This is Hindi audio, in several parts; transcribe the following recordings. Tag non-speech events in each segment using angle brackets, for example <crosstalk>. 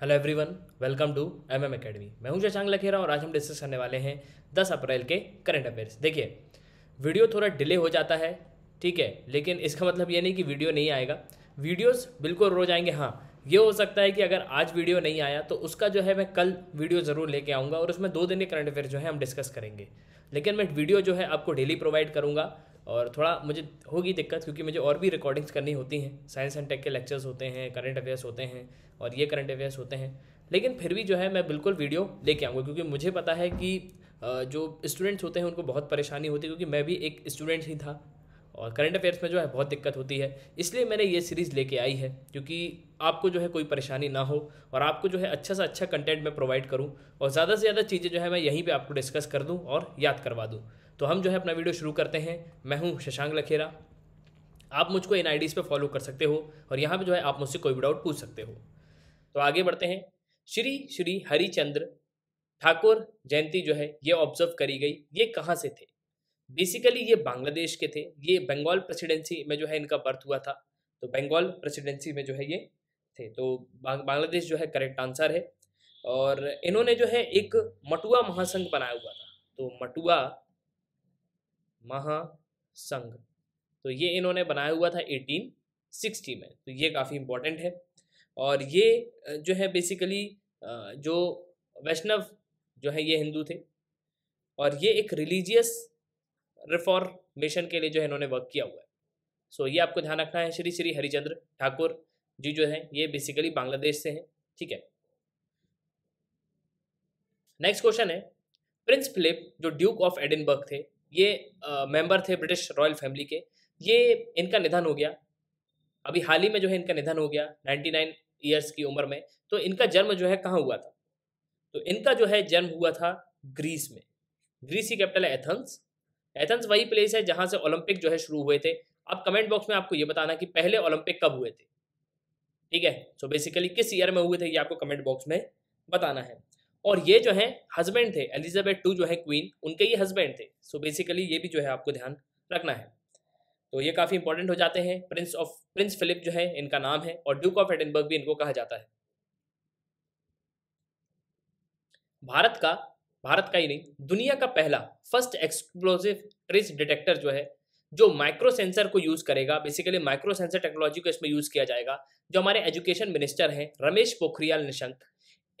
hello everyone welcome to M M academy मैं हूं शशांक लखेरा और आज हम डिस्कस करने वाले हैं 10 अप्रैल के करंट अफेयर्स देखिए वीडियो थोड़ा डिले हो जाता है ठीक है लेकिन इसका मतलब ये नहीं कि वीडियो नहीं आएगा वीडियोस बिल्कुल रोज आएंगे हाँ ये हो सकता है कि अगर आज वीडियो नहीं आया तो उसका जो है मैं कल वीडियो ज़रूर लेके आऊँगा और उसमें दो दिन के करंट अफेयर जो है हम डिस्कस करेंगे लेकिन मैं वीडियो जो है आपको डेली प्रोवाइड करूँगा और थोड़ा मुझे होगी दिक्कत क्योंकि मुझे और भी रिकॉर्डिंग्स करनी होती हैं साइंस एंड टेक के लेक्चर्स होते हैं करंट अफेयर्स होते हैं और ये करंट अफेयर्स होते हैं लेकिन फिर भी जो है मैं बिल्कुल वीडियो लेके आऊँगा क्योंकि मुझे पता है कि जो स्टूडेंट्स होते हैं उनको बहुत परेशानी होती है क्योंकि मैं भी एक स्टूडेंट ही था और करंट अफेयर्स में जो है बहुत दिक्कत होती है इसलिए मैंने ये सीरीज़ लेके आई है क्योंकि आपको जो है कोई परेशानी ना हो और आपको जो है अच्छा सा अच्छा कंटेंट मैं प्रोवाइड करूँ और ज़्यादा से ज़्यादा चीज़ें जो है मैं यहीं पर आपको डिस्कस कर दूँ और याद करवा दूँ तो हम जो है अपना वीडियो शुरू करते हैं मैं हूँ शशांक लखेरा आप मुझको इन आई पर फॉलो कर सकते हो और यहाँ पर जो है आप मुझसे कोई भी डाउट पूछ सकते हो तो आगे बढ़ते हैं श्री श्री हरिचंद्र ठाकुर जयंती जो है ये ऑब्जर्व करी गई ये कहाँ से थे बेसिकली ये बांग्लादेश के थे ये बंगाल प्रेसिडेंसी में जो है इनका बर्थ हुआ था तो बंगाल प्रेसिडेंसी में जो है ये थे तो बांग्लादेश जो है करेक्ट आंसर है और इन्होंने जो है एक मटुआ महासंघ बनाया हुआ था तो मटुआ महासंघ तो ये इन्होंने बनाया हुआ था 1860 में तो ये काफ़ी इम्पोर्टेंट है और ये जो है बेसिकली जो वैष्णव जो है ये हिंदू थे और ये एक रिलीजियस रिफॉर्मेशन के लिए जो है इन्होंने वर्क किया हुआ है सो so, ये आपको ध्यान रखना है श्री श्री हरिचंद्र ठाकुर जी जो है ये बेसिकली बांग्लादेश से हैं ठीक है नेक्स्ट क्वेश्चन है प्रिंस फिलिप जो ड्यूक ऑफ एडिनबर्ग थे ये मेंबर थे ब्रिटिश रॉयल फैमिली के ये इनका निधन हो गया अभी हाल ही में जो है इनका निधन हो गया 99 ईयर्स की उम्र में तो इनका जन्म जो है कहाँ हुआ था तो इनका जो है जन्म हुआ था ग्रीस में ग्रीस की कैपिटल है एथंस एथेंस वही प्लेस है जहां से ओलंपिक जो है शुरू हुए थे अब कमेंट बॉक्स में आपको ये बताना कि पहले ओलंपिक कब हुए थे ठीक है सो बेसिकली किस ईयर में हुए थे ये आपको कमेंट बॉक्स में बताना है और ये जो है हस्बैंड थे एलिजाबेथ टू जो है क्वीन उनके ही हस्बैंड थे सो बेसिकली ये भी जो है आपको ध्यान रखना है तो ये काफ़ी इंपॉर्टेंट हो जाते हैं प्रिंस ऑफ प्रिंस फिलिप जो है इनका नाम है और ड्यूक ऑफ एडिनबर्ग भी इनको कहा जाता है भारत का भारत का ही नहीं दुनिया का पहला फर्स्ट एक्सप्लोजिव ट्रेस डिटेक्टर जो है जो माइक्रो सेंसर को यूज़ करेगा बेसिकली माइक्रो सेंसर टेक्नोलॉजी को इसमें यूज़ किया जाएगा जो हमारे एजुकेशन मिनिस्टर हैं रमेश पोखरियाल निशंक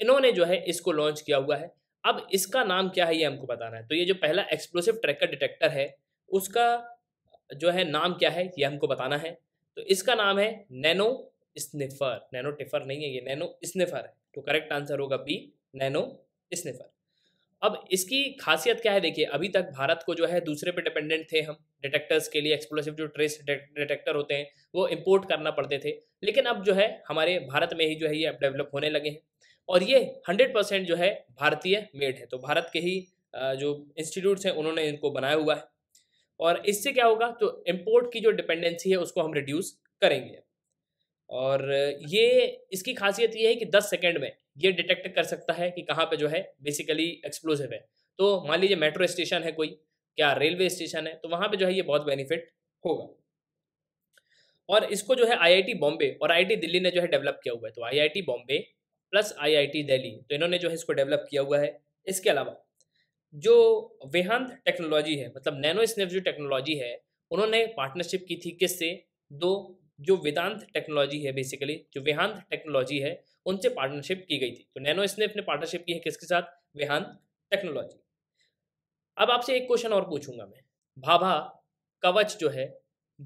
इन्होंने जो है इसको लॉन्च किया हुआ है अब इसका नाम क्या है ये हमको बताना है तो ये जो पहला एक्सप्लोसिव ट्रैकर डिटेक्टर है उसका जो है नाम क्या है ये हमको बताना है तो इसका नाम है नैनो स्निफर नैनो टिफर नहीं है ये नैनो स्निफर है तो करेक्ट आंसर होगा बी नैनो स्निफर अब इसकी खासियत क्या है देखिए अभी तक भारत को जो है दूसरे पे डिपेंडेंट थे हम डिटेक्टर्स के लिए एक्सप्लोसिव जो ट्रेस डिटेक्टर होते हैं वो इम्पोर्ट करना पड़ते थे लेकिन अब जो है हमारे भारत में ही जो है ये डेवलप होने लगे हैं और ये हंड्रेड परसेंट जो है भारतीय मेड है तो भारत के ही जो इंस्टीट्यूट्स हैं उन्होंने इनको बनाया हुआ है और इससे क्या होगा तो इम्पोर्ट की जो डिपेंडेंसी है उसको हम रिड्यूस करेंगे और ये इसकी खासियत ये है कि दस सेकेंड में ये डिटेक्ट कर सकता है कि कहाँ पे जो है बेसिकली एक्सप्लोजिव है तो मान लीजिए मेट्रो स्टेशन है कोई क्या रेलवे स्टेशन है तो वहाँ पे जो है ये बहुत बेनिफिट होगा और इसको जो है आईआईटी बॉम्बे और आईआईटी दिल्ली ने जो है डेवलप किया हुआ है तो IIT Bombay plus IIT Delhi तो इन्होंने जो है इसको डेवलप किया हुआ है इसके अलावा जो वेहांत टेक्नोलॉजी है मतलब नैनो स्नेप जो टेक्नोलॉजी है उन्होंने पार्टनरशिप की थी किससे दो जो वेदांत टेक्नोलॉजी है बेसिकली जो वेहांत टेक्नोलॉजी है उनसे पार्टनरशिप की गई थी तो नैनो इसने ने पार्टनरशिप की है किसके साथ वेहांत टेक्नोलॉजी अब आपसे एक क्वेश्चन और पूछूंगा मैं भाभा कवच जो है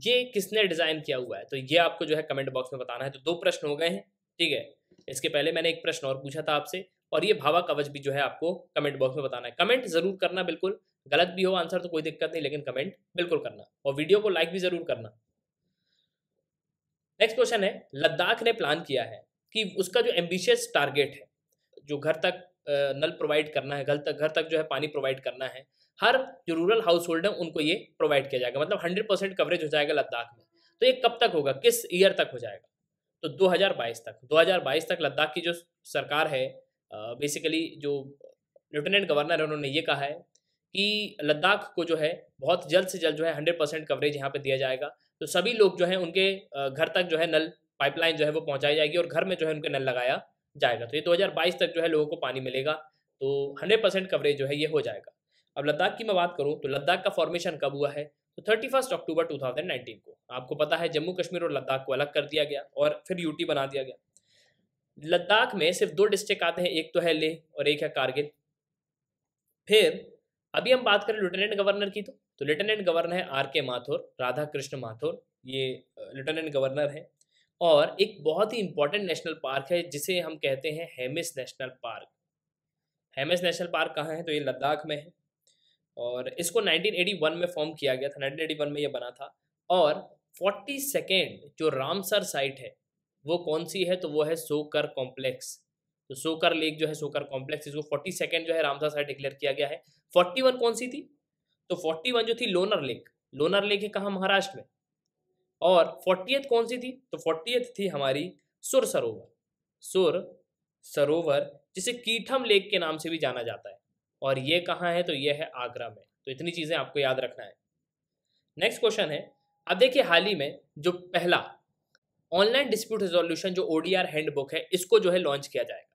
ये किसने डिज़ाइन किया हुआ है तो ये आपको जो है कमेंट बॉक्स में बताना है तो दो प्रश्न हो गए हैं ठीक है इसके पहले मैंने एक प्रश्न और पूछा था आपसे और ये भावा कवच भी जो है आपको कमेंट बॉक्स में बताना है कमेंट ज़रूर करना बिल्कुल गलत भी हो आंसर तो कोई दिक्कत नहीं लेकिन कमेंट बिल्कुल करना और वीडियो को लाइक भी ज़रूर करना नेक्स्ट क्वेश्चन है लद्दाख ने प्लान किया है कि उसका जो एम्बिशियस टारगेट है जो घर तक नल प्रोवाइड करना है घर तक घर तक जो है पानी प्रोवाइड करना है हर जो रूरल हाउस होल्ड है उनको ये प्रोवाइड किया जाएगा मतलब हंड्रेड परसेंट कवरेज हो जाएगा लद्दाख में तो ये कब तक होगा किस ईयर तक हो जाएगा तो 2022 तक 2022 तक लद्दाख की जो सरकार है बेसिकली जो लेफ्टिनेंट गवर्नर है उन्होंने ये कहा है कि लद्दाख को जो है बहुत जल्द से जल्द जो है हंड्रेड परसेंट कवरेज यहाँ पे दिया जाएगा तो सभी लोग जो है उनके घर तक जो है नल पाइपलाइन जो है वो पहुंचाई जाएगी और घर में जो है उनके नल लगाया जाएगा तो ये 2022 तक जो है लोगों को पानी मिलेगा तो 100 परसेंट कवरेज जो है ये हो जाएगा अब लद्दाख की मैं बात करूँ तो लद्दाख का फॉर्मेशन कब हुआ है तो थर्टी फर्स्ट अक्टूबर टू को आपको पता है जम्मू कश्मीर और लद्दाख को अलग कर दिया गया और फिर यूटी बना दिया गया लद्दाख में सिर्फ दो डिस्ट्रिक्ट आते हैं एक तो है लेह और एक है कारगिल फिर अभी हम बात करें लेफ्टिनेंट गवर्नर की तो तो लेफ्टिनेंट गवर्नर है आर के माथुर राधा कृष्ण माथुर ये लेफ्टिनेंट गवर्नर है और एक बहुत ही इंपॉर्टेंट नेशनल पार्क है जिसे हम कहते हैं Hemis national park Hemis national park कहाँ है तो ये लद्दाख में है और इसको 1981 में फॉर्म किया गया था 1981 में ये बना था और फोर्टी सेकेंड जो रामसर साइट है वो कौन सी है तो वो है सोकर कॉम्प्लेक्स तो सोकर लेक जो है सोकर कॉम्प्लेक्स इसको फोर्टी सेकेंड जो है रामसर साइट डिक्लेयर किया गया है फोर्टी वन कौन सी थी तो फोर्टी वन जो थी लोनर लेक लोनर लेक है कहाँ महाराष्ट्र में और फोर्टीथ कौन सी थी तो फोर्टीथ थी हमारी सुर सरोवर सुर सरोवर जिसे कीठम लेक के नाम से भी जाना जाता है और ये कहाँ है तो ये है आगरा में तो इतनी चीज़ें आपको याद रखना है नेक्स्ट क्वेश्चन है अब देखिए हाल ही में जो पहला ऑनलाइन डिस्प्यूट रिजोल्यूशन जो ओडीआर हैंडबुक है इसको जो है लॉन्च किया जाएगा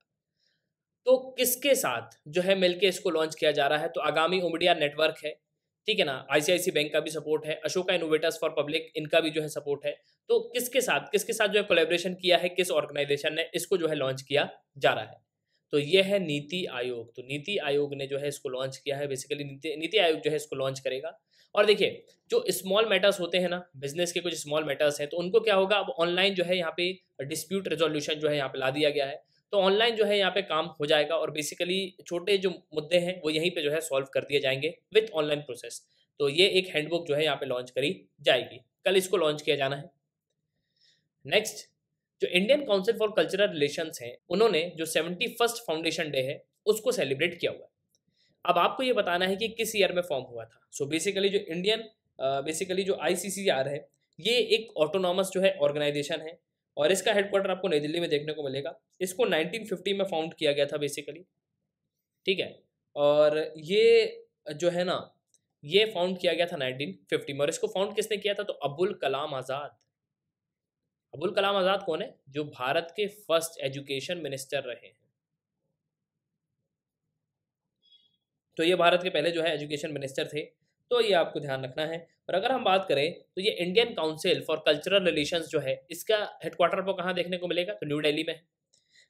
तो किसके साथ जो है मिलके इसको लॉन्च किया जा रहा है तो आगामी उमडिया नेटवर्क है ठीक है ना आईसीआईसी बैंक का भी सपोर्ट है अशोका इनोवेटर्स फॉर पब्लिक इनका भी जो है सपोर्ट है तो किसके साथ किसके साथ जो है कोलेब्रेशन किया है किस ऑर्गेनाइजेशन ने इसको जो है लॉन्च किया जा रहा है तो यह है नीति आयोग तो नीति आयोग ने जो है इसको लॉन्च किया है बेसिकली नीति नीति आयोग जो है इसको लॉन्च करेगा और देखिए जो स्मॉल मैटर्स होते हैं ना बिजनेस के कुछ स्मॉल मैटर्स हैं तो उनको क्या होगा अब ऑनलाइन जो है यहाँ पे डिस्प्यूट रेजोल्यूशन जो है यहाँ पे ला दिया गया है तो ऑनलाइन जो है यहाँ पे काम हो जाएगा और बेसिकली छोटे जो मुद्दे हैं वो यहीं पे जो है सॉल्व कर दिए जाएंगे विथ ऑनलाइन प्रोसेस तो ये एक हैंडबुक जो है यहाँ पे लॉन्च करी जाएगी कल इसको लॉन्च किया जाना है नेक्स्ट जो Indian council for cultural relation है उन्होंने जो सेवेंटी फर्स्ट फाउंडेशन डे है उसको सेलिब्रेट किया हुआ है अब आपको ये बताना है कि किस ईयर में फॉर्म हुआ था सो so बेसिकली जो इंडियन बेसिकली जो आई है ये एक ऑटोनॉमस जो है ऑर्गेनाइजेशन है और इसका हेडक्वार्टर आपको नई दिल्ली में देखने को मिलेगा इसको 1950 में फाउंड किया गया था बेसिकली ठीक है और ये जो है ना ये फाउंड किया गया था 1950 में और इसको फाउंड किसने किया था तो अबुल कलाम आज़ाद अबुल कलाम आज़ाद कौन है जो भारत के फर्स्ट एजुकेशन मिनिस्टर रहे हैं तो ये भारत के पहले जो है एजुकेशन मिनिस्टर थे तो ये आपको ध्यान रखना है और अगर हम बात करें तो ये Indian council for cultural relation जो है इसका हेडक्वार्टर आपको कहाँ देखने को मिलेगा तो न्यू डेली में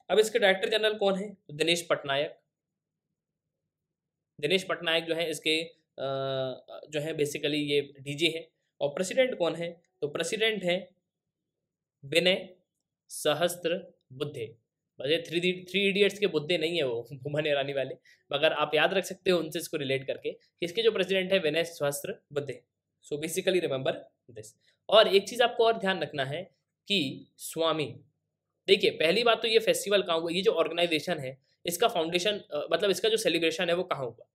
अब इसके डायरेक्टर जनरल कौन है तो दिनेश पटनायक दिनेश पटनायक जो है इसके जो है बेसिकली ये डीजी है और प्रेसिडेंट कौन है तो प्रेसिडेंट है विनय सहस्त्र बुद्धे ये थ्री थ्री इडियट्स के मुद्दे नहीं है वो भूमन <laughs> ईरानी वाले मगर आप याद रख सकते हो उनसे इसको रिलेट करके इसके जो प्रेसिडेंट है विनय सहस्त्र बुद्धे सो बेसिकली रिमेंबर दिस और एक चीज़ आपको और ध्यान रखना है कि स्वामी देखिए पहली बात तो ये फेस्टिवल कहाँ हुआ ये जो ऑर्गेनाइजेशन है इसका फाउंडेशन मतलब इसका जो सेलिब्रेशन है वो कहाँ हुआ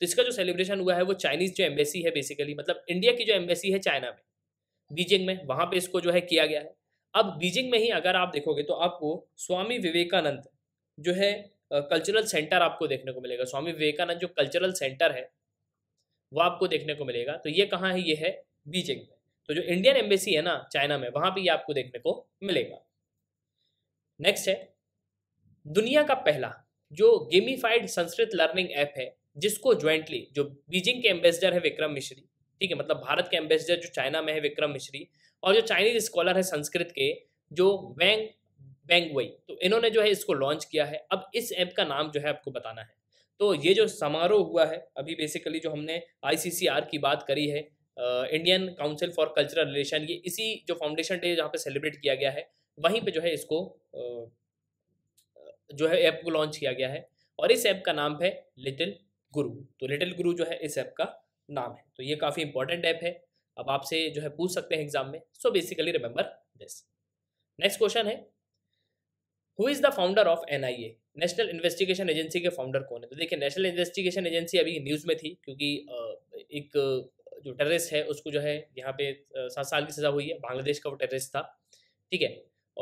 तो इसका जो सेलिब्रेशन हुआ है वो चाइनीज़ जो एम्बेसी है बेसिकली मतलब इंडिया की जो एम्बेसी है चाइना में बीजिंग में वहाँ पे इसको जो है किया गया है अब बीजिंग में ही अगर आप देखोगे तो आपको स्वामी विवेकानंद जो है कल्चरल सेंटर आपको देखने को मिलेगा स्वामी विवेकानंद जो कल्चरल सेंटर है वो आपको देखने को मिलेगा तो ये कहाँ है ये है बीजिंग में तो जो इंडियन एम्बेसी है ना चाइना में वहां पर ये आपको देखने को मिलेगा नेक्स्ट है दुनिया का पहला जो गेमीफाइड संस्कृत लर्निंग ऐप है जिसको ज्वाइंटली जो बीजिंग के एम्बेसडर है विक्रम मिश्री ठीक है मतलब भारत के एम्बेसडर जो चाइना में है विक्रम मिश्री और जो चाइनीज स्कॉलर है संस्कृत के जो वैंग वई तो इन्होंने जो है इसको लॉन्च किया है अब इस ऐप का नाम जो है आपको बताना है तो ये जो समारोह हुआ है अभी बेसिकली जो हमने आईसीसीआर की बात करी है Indian council for cultural relation ये इसी जो फाउंडेशन डे जहाँ पे सेलिब्रेट किया गया है वहीं पे जो है इसको जो है ऐप को लॉन्च किया गया है और इस ऐप का नाम है लिटिल गुरु तो लिटिल गुरु जो है इस ऐप का नाम है तो ये काफ़ी इंपॉर्टेंट ऐप है अब आपसे जो है पूछ सकते हैं एग्जाम में so basically remember this next question है who is the founder of N I A national investigation agency के फाउंडर कौन है तो देखिए नेशनल इन्वेस्टिगेशन एजेंसी अभी न्यूज़ में थी क्योंकि एक जो टेररिस्ट है उसको जो है यहाँ पे सात साल की सज़ा हुई है बांग्लादेश का वो टेररिस्ट था ठीक है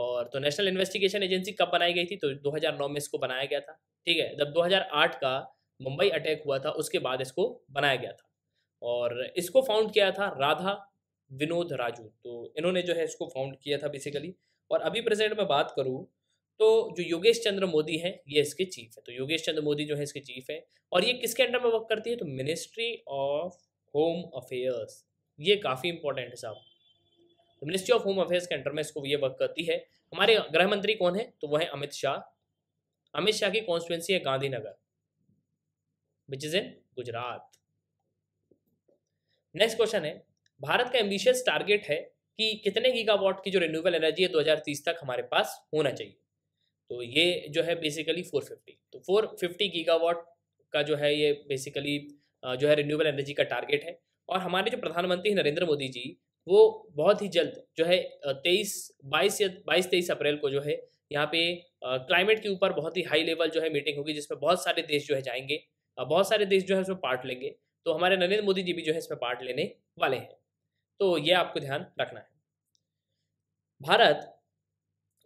और तो नेशनल इन्वेस्टिगेशन एजेंसी कब बनाई गई थी तो 2009 में इसको बनाया गया था ठीक है जब 2008 का मुंबई अटैक हुआ था उसके बाद इसको बनाया गया था और इसको फाउंड किया था राधा विनोद राजू तो इन्होंने जो है इसको फाउंड किया था बेसिकली और अभी प्रेजेंट में बात करूँ तो जो योगेश चंद्र मोदी हैं ये इसके चीफ है तो योगेश चंद्र मोदी जो है इसके चीफ है और ये किसके अंडर में वर्क करती है तो मिनिस्ट्री ऑफ होम अफेयर्स ये काफ़ी इंपॉर्टेंट है साहब तो मिनिस्ट्री ऑफ होम अफेयर्स के अंडर में इसको ये वर्क करती है हमारे गृह मंत्री कौन है तो वह है अमित शाह अमित शाह की कॉन्स्टिट्युएंसी है Gandhinagar which is in Gujarat next question है भारत का एम्बिशियस टारगेट है कि कितने गीगावाट की जो रिन्यूएबल एनर्जी है 2030 तक हमारे पास होना चाहिए तो ये जो है बेसिकली 450 तो 450 गीगावाट का जो है ये बेसिकली जो है रिन्यूएबल एनर्जी का टारगेट है और हमारे जो प्रधानमंत्री नरेंद्र मोदी जी वो बहुत ही जल्द जो है तेईस बाईस या बाईस तेईस अप्रैल को जो है यहाँ पे क्लाइमेट के ऊपर बहुत ही हाई लेवल जो है मीटिंग होगी जिसमें बहुत सारे देश जो है जाएंगे बहुत सारे देश जो है उसमें पार्ट लेंगे तो हमारे नरेंद्र मोदी जी भी जो है इसमें पार्ट लेने वाले हैं तो ये आपको ध्यान रखना है भारत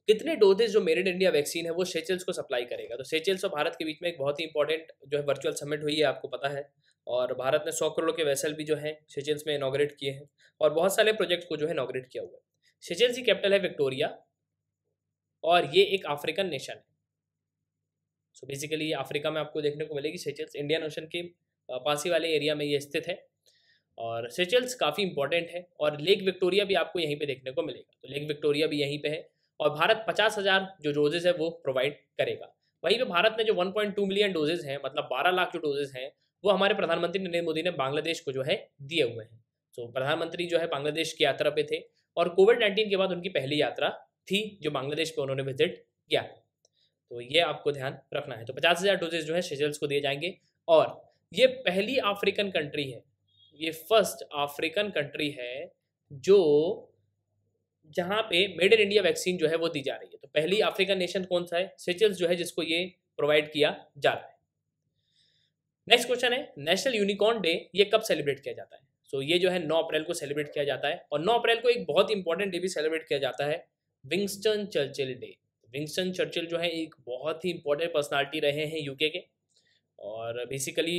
कितने डोजेज जो मेरिड इंडिया वैक्सीन है वो सेचल्स को सप्लाई करेगा तो सेचल्स और भारत के बीच में एक बहुत ही इंपॉर्टेंट जो है वर्चुअल समिट हुई है आपको पता है और भारत ने सौ करोड़ के वैसल भी जो है सेचल्स में इनाग्रेट किए हैं और बहुत सारे प्रोजेक्ट को जो है इनाग्रेट किया हुआ है सेचल्स की कैपिटल है विक्टोरिया और ये एक अफ्रीकन नेशन है सो बेसिकली ये अफ्रीका में आपको देखने को मिलेगी सेचल्स इंडियन ओशन के पासी वाले एरिया में ये स्थित है और सेचल्स काफ़ी इंपॉर्टेंट है और लेक विक्टोरिया भी आपको यहीं पे देखने को मिलेगा तो लेक विक्टोरिया भी यहीं पे है और भारत पचास हज़ार जो डोजेज़ है वो प्रोवाइड करेगा वहीं पे भारत में जो 1.2 मिलियन डोजेज़ हैं मतलब 12 लाख जो डोजेज़ हैं वो हमारे प्रधानमंत्री नरेंद्र मोदी ने बांग्लादेश को जो है दिए हुए हैं तो प्रधानमंत्री जो है बांग्लादेश की यात्रा पर थे और कोविड नाइन्टीन के बाद उनकी पहली यात्रा थी जो बांग्लादेश पर उन्होंने विजिट किया तो ये आपको ध्यान रखना है तो पचास हज़ार डोजेज जो है शेजल्स को दिए जाएंगे और ये पहली अफ्रीकन कंट्री है ये फर्स्ट अफ्रीकन कंट्री है जो जहाँ पे मेड इन इंडिया वैक्सीन जो है वो दी जा रही है तो पहली अफ्रीकन नेशन कौन सा है सेचल्स जो है जिसको ये प्रोवाइड किया जा रहा है नेक्स्ट क्वेश्चन है नेशनल यूनिकॉर्न डे ये कब सेलिब्रेट किया जाता है सो so, ये जो है 9 अप्रैल को सेलिब्रेट किया जाता है और 9 अप्रैल को एक बहुत इंपॉर्टेंट डे भी सेलिब्रेट किया जाता है Winston Churchill day Winston Churchill जो है एक बहुत ही इंपॉर्टेंट पर्सनैलिटी रहे हैं यूके के और बेसिकली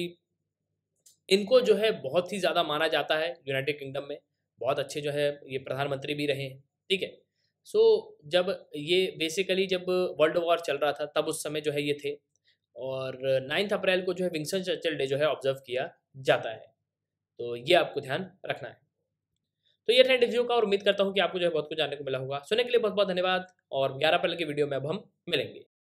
इनको जो है बहुत ही ज़्यादा माना जाता है यूनाइटेड किंगडम में बहुत अच्छे जो है ये प्रधानमंत्री भी रहे ठीक है सो so, जब ये बेसिकली जब वर्ल्ड वॉर चल रहा था तब उस समय जो है ये थे और नाइन्थ अप्रैल को जो है विंसन चर्चल डे जो है ऑब्जर्व किया जाता है तो ये आपको ध्यान रखना है तो ये था इंटरव्यू का और उम्मीद करता हूँ कि आपको जो है बहुत कुछ जानने को मिला होगा सुनने के लिए बहुत बहुत धन्यवाद और ग्यारह अप्रैल की वीडियो में अब हम मिलेंगे